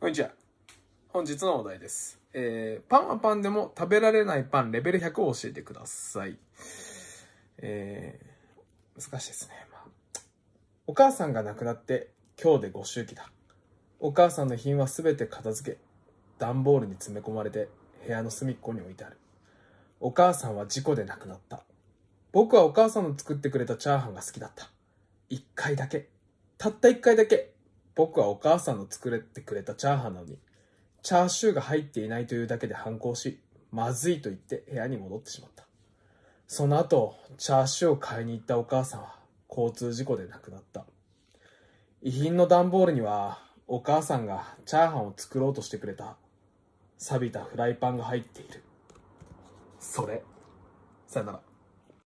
こんにちは。本日のお題です。えー、パンはパンでも食べられないパンレベル100を教えてください。えー、難しいですね、まあ。お母さんが亡くなって今日で5周期だ。お母さんの品は全て片付け、段ボールに詰め込まれて部屋の隅っこに置いてある。お母さんは事故で亡くなった。僕はお母さんの作ってくれたチャーハンが好きだった。一回だけ。たった一回だけ僕はお母さんの作れてくれたチャーハンなのに、チャーシューが入っていないというだけで反抗し、まずいと言って部屋に戻ってしまった。その後、チャーシューを買いに行ったお母さんは交通事故で亡くなった。遺品の段ボールには、お母さんがチャーハンを作ろうとしてくれた、錆びたフライパンが入っている。それ、さよなら。